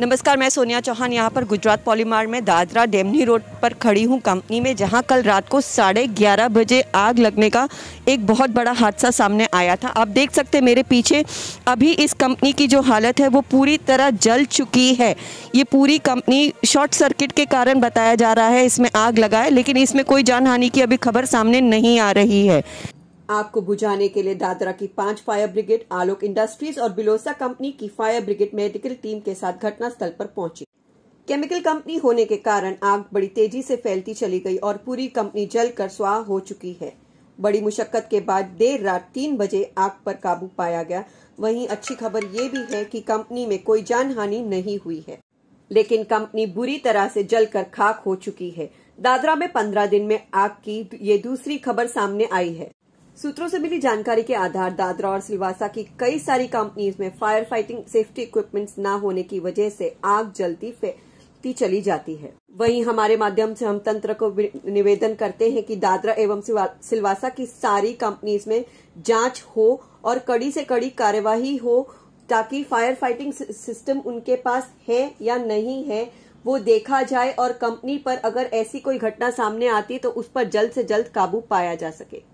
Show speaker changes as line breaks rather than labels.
नमस्कार मैं सोनिया चौहान यहाँ पर गुजरात पॉलीमार में दादरा डेमनी रोड पर खड़ी हूँ कंपनी में जहाँ कल रात को साढ़े ग्यारह बजे आग लगने का एक बहुत बड़ा हादसा सामने आया था आप देख सकते हैं मेरे पीछे अभी इस कंपनी की जो हालत है वो पूरी तरह जल चुकी है ये पूरी कंपनी शॉर्ट सर्किट के कारण बताया जा रहा है इसमें आग लगा है लेकिन इसमें कोई हानि की अभी खबर सामने नहीं आ रही है आग को बुझाने के लिए दादरा की पांच फायर ब्रिगेड आलोक इंडस्ट्रीज और बिलोसा कंपनी की फायर ब्रिगेड मेडिकल टीम के साथ घटनास्थल पर पहुंची केमिकल कंपनी होने के कारण आग बड़ी तेजी से फैलती चली गई और पूरी कंपनी जलकर स्वाह हो चुकी है बड़ी मुशक्कत के बाद देर रात तीन बजे आग पर काबू पाया गया वहीं अच्छी खबर ये भी है कि कंपनी में कोई जानहानि नहीं हुई है लेकिन कंपनी बुरी तरह से जलकर खाक हो चुकी है दादरा में पंद्रह दिन में आग की ये दूसरी खबर सामने आई है सूत्रों से मिली जानकारी के आधार दादरा और सिलवासा की कई सारी कंपनीज में फायर फाइटिंग सेफ्टी इक्विपमेंट्स न होने की वजह से आग जलती फैलती चली जाती है वहीं हमारे माध्यम से हम तंत्र को निवेदन करते हैं कि दादरा एवं सिलवासा की सारी कंपनीज में जांच हो और कड़ी से कड़ी कार्यवाही हो ताकि फायर फाइटिंग सिस्टम उनके पास है या नहीं है वो देखा जाए और कंपनी पर अगर ऐसी कोई घटना सामने आती तो उस पर जल्द से जल्द काबू पाया जा सके